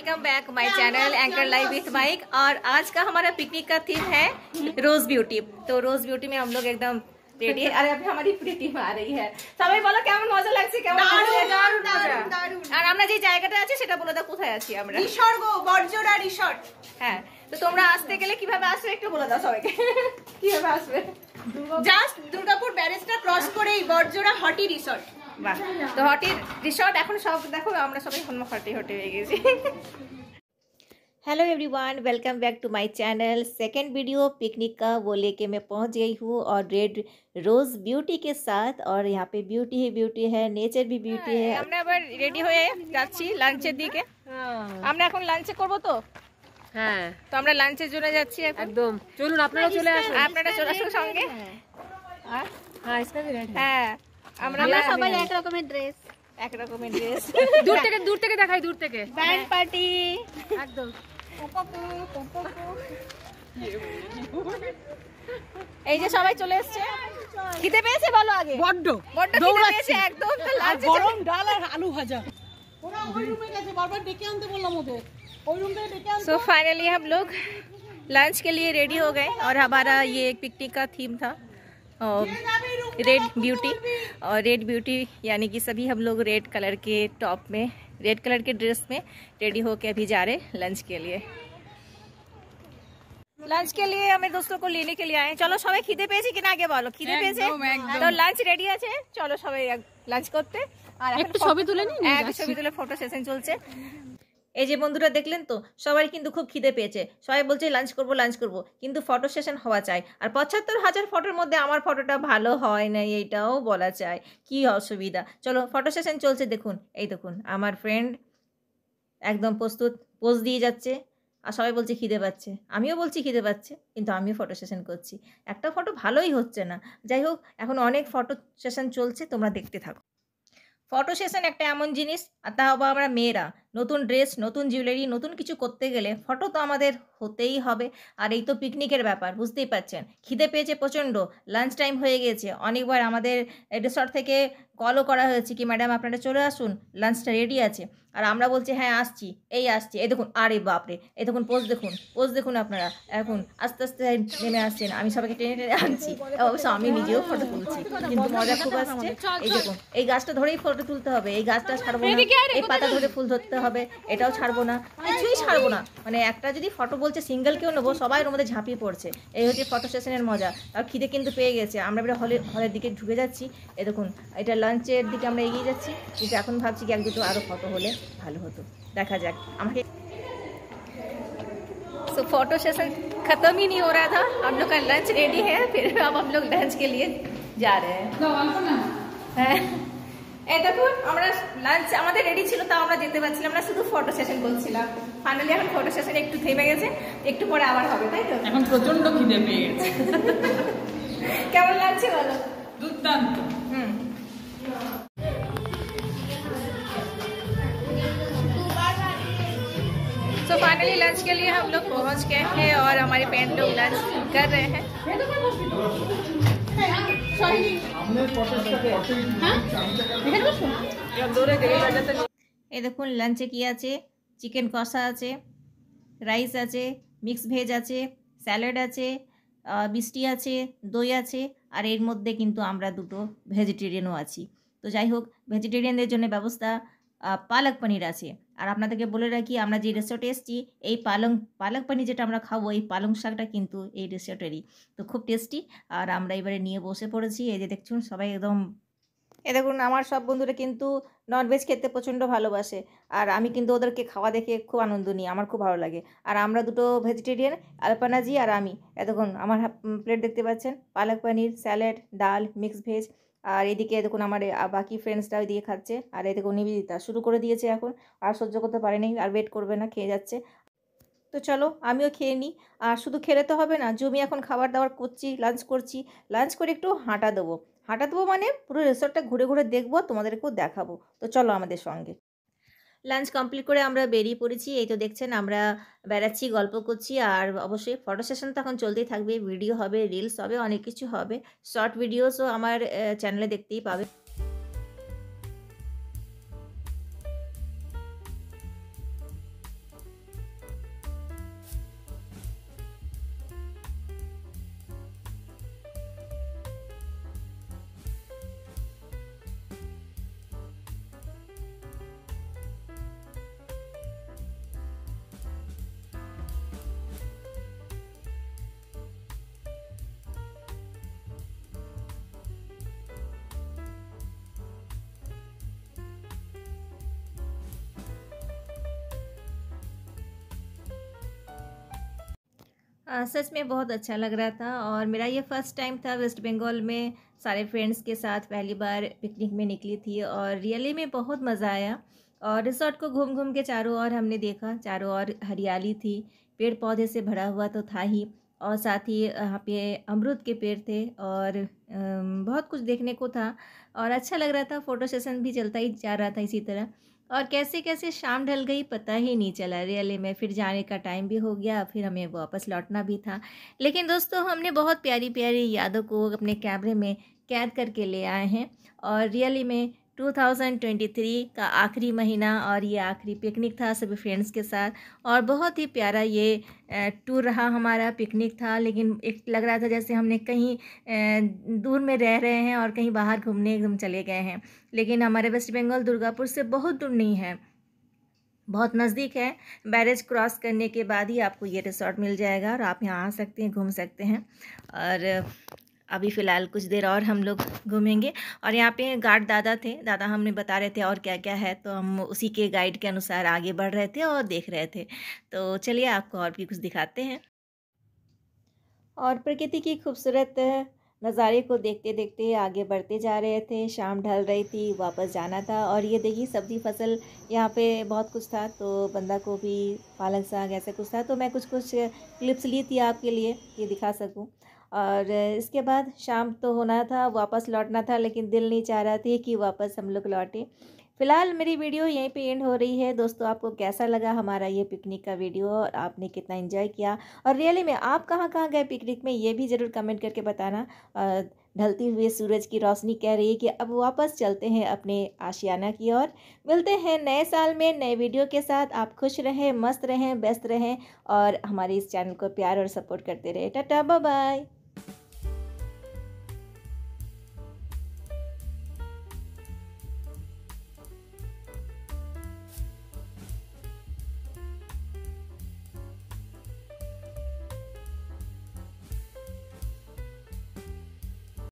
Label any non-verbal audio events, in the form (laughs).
Welcome back my channel anchor live with mic और आज का हमारा पिकनिक का थीम है रोज ब्यूटी तो रोज ब्यूटी में हम लोग एकदम रेडिए अरे अभी हमारी प्रीति आ रही है सबे बोलो क्या मजा लगছে কেমন আর আমরা যে জায়গাটাতে আছি সেটা বলে দাও কোথায় আছি আমরা ই স্বর্গ বর্জোরা রিসর্ট হ্যাঁ তো তোমরা আসতে গেলে কিভাবে আসরে একটু বলে দাও সবাইকে কিভাবে আসবে জাস্ট দুলকাপুর ব্যারেজটা ক্রস করেই বর্জোরা হটি রিসর্ট বাহ তো হটির রিসর্ট এখন সব দেখো আমরা সবাই হনুমা হটে হটে হয়ে গেছি hello everyone welcome back to my channel second video picnic का वो लेके मैं पहुंच गई हूँ और रेड रोज़ ब्यूटी के साथ और यहाँ पे ब्यूटी ही ब्यूटी है नेचर भी ब्यूटी है আমরা আবার রেডি হয়ে যাচ্ছি লাঞ্চের দিকে আমরা এখন লাঞ্চে করব তো হ্যাঁ তো আমরা লাঞ্চের জন্য যাচ্ছি একদম চলুন আপনারা চলে আসুন আপনারা চলে আসুন সঙ্গে হ্যাঁ হ্যাঁ আমরা সবাই একরকমের ড্রেস একরকমের ড্রেস দূর থেকে দূর থেকে দেখাই দূর থেকে ব্যান্ড পার্টি আকদক পপ পপ পপ এই যে সবাই চলে এসেছে জিতে পেয়েছে বলো আগে বড় বড় চলে এসেছে একদম তো লাজ বড়ন ডালা আলু ভাজা কোন রুমে গেছে বারবার ডেকে আনতে বললাম ওদের ওই রুম থেকে ডেকে আনতো সো ফাইনালি হম ব্লগ লাঞ্চ কে লিয়ে রেডি হয়ে গয়ে আর ہمارا এই এক পিকনিক কা থিম تھا रेड ब्यूटी और रेड ब्यूटी यानी कि सभी हम लोग रेड कलर के टॉप में रेड कलर के ड्रेस में रेडी होके अभी जा रहे लंच के लिए लंच के लिए हमें दोस्तों को लेने के लिए आए चलो सब खिदे पे कि आगे बोलो खिदे पे तो लंच रेडी आज चलो सब लंच करते छवि तुले फोटो सेशन चलते এই যে বন্ধুরা দেখলেন তো সবাই কিন্তু খুব খিদে পেয়েছে সবাই বলছে লাঞ্চ করব লাঞ্চ করব কিন্তু ফটো সেশন হওয়া চাই আর পঁচাত্তর হাজার ফটোর মধ্যে আমার ফটোটা ভালো হয় না এইটাও বলা চায় কি অসুবিধা চলো ফটো সেশন চলছে দেখুন এই দেখুন আমার ফ্রেন্ড একদম প্রস্তুত পোজ দিয়ে যাচ্ছে আর সবাই বলছে খিদে পাচ্ছে আমিও বলছি খিদে পাচ্ছে কিন্তু আমিও ফটো সেশন করছি একটা ফটো ভালোই হচ্ছে না যাই হোক এখন অনেক ফটো সেশন চলছে তোমরা দেখতে থাকো ফটো সেশন একটা এমন জিনিস আর তাও বা আমরা মেয়েরা নতুন ড্রেস নতুন জুয়েলারি নতুন কিছু করতে গেলে ফটো তো আমাদের হতেই হবে আর এই তো পিকনিকের ব্যাপার বুঝতেই পারছেন খিদে পেয়েছে প্রচণ্ড লাঞ্চ টাইম হয়ে গেছে অনেকবার আমাদের রিসর্ট থেকে কলও করা হয়েছে কি ম্যাডাম আপনারা চলে আসুন লাঞ্চটা রেডি আছে আর আমরা বলছি হ্যাঁ আসছি এই আসছি এই দেখুন আরে বাপরে এই দেখুন পোস্ট দেখুন পোজ দেখুন আপনারা এখন আস্তে আস্তে নেমে আসছেন আমি সবাইকে টেনে টেনে আনছি অবশ্য আমি নিজেও ফটো তুলছি কিন্তু মজা খুব আসছে এই দেখুন এই গাছটা ধরেই ফটো তুলতে হবে এই গাছটা ছাড়বো না এই পাতা ধরে ফুল ধরতে হবে এটাও ছাড়বো না কিছুই ছাড়বো না মানে একটা যদি ফটো বলছে সিঙ্গেল কেউ নেবো সবাই ওর মধ্যে ঝাঁপিয়ে পড়ছে এই হচ্ছে ফটো সেশনের মজা তার খিদে কিন্তু পেয়ে গেছে আমরা এবারে হলে হলের দিকে ঢুকে যাচ্ছি এ দেখুন এটা লাঞ্চের দিকে আমরা এগিয়ে যাচ্ছি কিন্তু এখন ভাবছি কি এক দুটো আরও ফটো হলে ভালো হতো দেখা যাক আমাকে তো ফটো সেশন খতমই নি नहीं हो रहा था हम लोग का लंच रेडी है फिर এই দেখুন আমরা লাঞ্চ আমাদের রেডি ছিল তাও আমরা যেতে পারছিলাম না শুধু ফটো সেশন করছিলাম ফাইনালি এখন ফটো সেশন একটু থেমে গেছে একটু পরে আবার হবে তাই তো এখন প্রচন্ড খিদে পেয়ে (laughs) কেমন লাগছে বলো দুর্দান্ত হুম तो फाइनली लंच के लिए हम लोग पहुंच गए हैं और हमारे पेन लोग लंच कर रहे हैं হ্যাঁ, হ্যাঁ? এ দেখুন লাঞ্চে কি আছে চিকেন কষা আছে রাইস আছে মিক্স ভেজ আছে স্যালাড আছে মিষ্টি আছে দই আছে আর এর মধ্যে কিন্তু আমরা দুটো ভেজিটেরিয়ানও আছি তো যাই হোক ভেজিটেরিয়ানদের জন্য ব্যবস্থা পালক পনির আছে আর আপনাদেরকে বলে রাখি আমরা যে রেসর্টে এসেছি এই পালং পালক পানি যেটা আমরা খাবো এই পালং শাকটা কিন্তু এই রেসর্টেরই তো খুব টেস্টি আর আমরা এবারে নিয়ে বসে পড়েছি এই যে দেখছুন সবাই একদম এ দেখুন আমার সব বন্ধুরা কিন্তু ননভেজ খেতে প্রচণ্ড ভালোবাসে আর আমি কিন্তু ওদেরকে খাওয়া দেখে খুব আনন্দ নিই আমার খুব ভালো লাগে আর আমরা দুটো ভেজিটেরিয়ান আলপানাজি আর আমি দেখুন আমার প্লেট দেখতে পাচ্ছেন পালক পানির স্যালাড ডাল মিক্স ভেজ আর এদিকে দেখুন আমার বাকি ফ্রেন্ডসরা ওইদিকে খাচ্ছে আর এদিকে নিবেদিতা শুরু করে দিয়েছে এখন আর সহ্য করতে পারেনি আর ওয়েট করবে না খেয়ে যাচ্ছে তো চলো আমিও খেয়ে নিই আর শুধু খেলে তো হবে না জমি এখন খাবার দাবার করছি লাঞ্চ করছি লাঞ্চ করে একটু হাঁটা দেবো হাঁটা দেবো মানে পুরো রেসর্টটা ঘুরে ঘুরে দেখবো তোমাদেরকেও দেখাবো তো চলো আমাদের সঙ্গে লাঞ্চ কমপ্লিট করে আমরা বেরিয়ে পড়েছি এই তো দেখছেন আমরা বেড়াচ্ছি গল্প করছি আর অবশ্যই ফটো সেশন তখন চলতেই থাকবে ভিডিও হবে রিলস হবে অনেক কিছু হবে শর্ট ভিডিওসও আমার চ্যানেলে দেখতেই পাবে सच में बहुत अच्छा लग रहा था और मेरा ये फ़र्स्ट टाइम था वेस्ट बंगाल में सारे फ्रेंड्स के साथ पहली बार पिकनिक में निकली थी और रियली में बहुत मज़ा आया और रिसोर्ट को घूम घूम के चारों ओर हमने देखा चारों ओर हरियाली थी पेड़ पौधे से भरा हुआ तो था ही और साथ ही यहाँ पे अमरूद के पेड़ थे और बहुत कुछ देखने को था और अच्छा लग रहा था फ़ोटो सेशन भी चलता ही जा रहा था इसी तरह और कैसे कैसे शाम ढल गई पता ही नहीं चला रियली में फिर जाने का टाइम भी हो गया फिर हमें वापस लौटना भी था लेकिन दोस्तों हमने बहुत प्यारी प्यारी यादों को अपने कैमरे में कैद करके ले आए हैं और रियली में 2023 का आखिरी महीना और ये आखिरी पिकनिक था सभी फ्रेंड्स के साथ और बहुत ही प्यारा ये टूर रहा हमारा पिकनिक था लेकिन एक लग रहा था जैसे हमने कहीं दूर में रह रहे हैं और कहीं बाहर घूमने एकदम चले गए हैं लेकिन हमारे वेस्ट बंगाल दुर्गापुर से बहुत दूर नहीं है बहुत नज़दीक है बैरेज क्रॉस करने के बाद ही आपको ये रिसोर्ट मिल जाएगा और आप यहाँ आ सकते हैं घूम सकते हैं और अभी फ़िलहाल कुछ देर और हम लोग घूमेंगे और यहाँ पे गार्ड दादा थे दादा हमने बता रहे थे और क्या क्या है तो हम उसी के गाइड के अनुसार आगे बढ़ रहे थे और देख रहे थे तो चलिए आपको और भी कुछ दिखाते हैं और प्रकृति की खूबसूरत नज़ारे को देखते देखते आगे बढ़ते जा रहे थे शाम ढल रही थी वापस जाना था और ये देखिए सब्जी फसल यहाँ पे बहुत कुछ था तो बंदा गोभी पालक साग ऐसा कुछ था तो मैं कुछ कुछ क्लिप्स ली थी आपके लिए ये दिखा सकूँ और इसके बाद शाम तो होना था वापस लौटना था लेकिन दिल नहीं चाह रहा थी कि वापस हम लोग लौटें फिलहाल मेरी वीडियो यहीं पे एंड हो रही है दोस्तों आपको कैसा लगा हमारा ये पिकनिक का वीडियो और आपने कितना एंजॉय किया और रियली में आप कहाँ कहाँ गए पिकनिक में ये भी ज़रूर कमेंट करके बताना ढलती हुए सूरज की रोशनी कह रही है कि अब वापस चलते हैं अपने आशियाना की ओर मिलते हैं नए साल में नए वीडियो के साथ आप खुश रहें मस्त रहें व्यस्त रहें और हमारे इस चैनल को प्यार और सपोर्ट करते रहे टाटा बाय